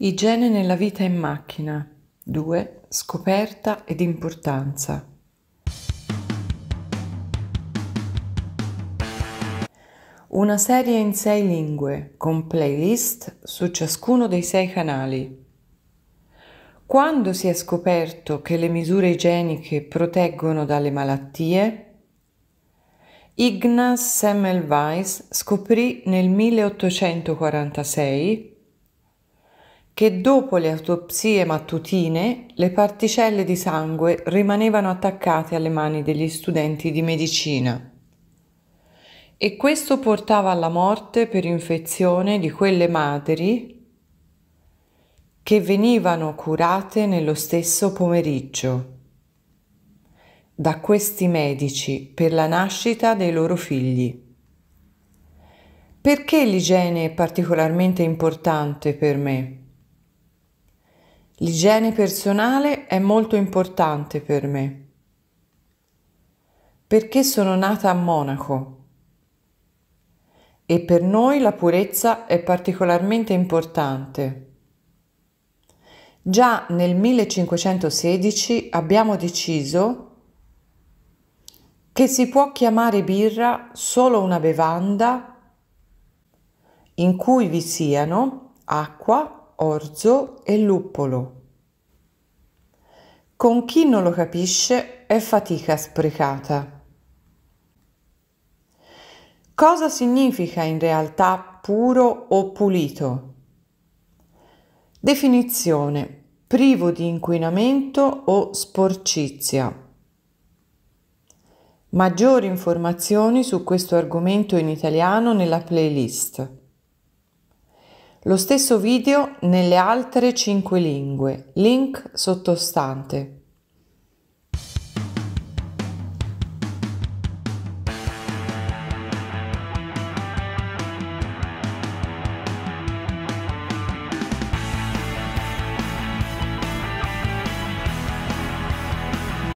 Igiene nella vita in macchina. 2. Scoperta ed importanza. Una serie in sei lingue, con playlist su ciascuno dei sei canali. Quando si è scoperto che le misure igieniche proteggono dalle malattie? Ignaz Semmelweis scoprì nel 1846 che dopo le autopsie mattutine le particelle di sangue rimanevano attaccate alle mani degli studenti di medicina e questo portava alla morte per infezione di quelle madri che venivano curate nello stesso pomeriggio da questi medici per la nascita dei loro figli. Perché l'igiene è particolarmente importante per me? L'igiene personale è molto importante per me. Perché sono nata a Monaco e per noi la purezza è particolarmente importante. Già nel 1516 abbiamo deciso che si può chiamare birra solo una bevanda in cui vi siano acqua, orzo e luppolo. Con chi non lo capisce è fatica sprecata. Cosa significa in realtà puro o pulito? Definizione privo di inquinamento o sporcizia. Maggiori informazioni su questo argomento in italiano nella playlist. Lo stesso video nelle altre 5 lingue, link sottostante.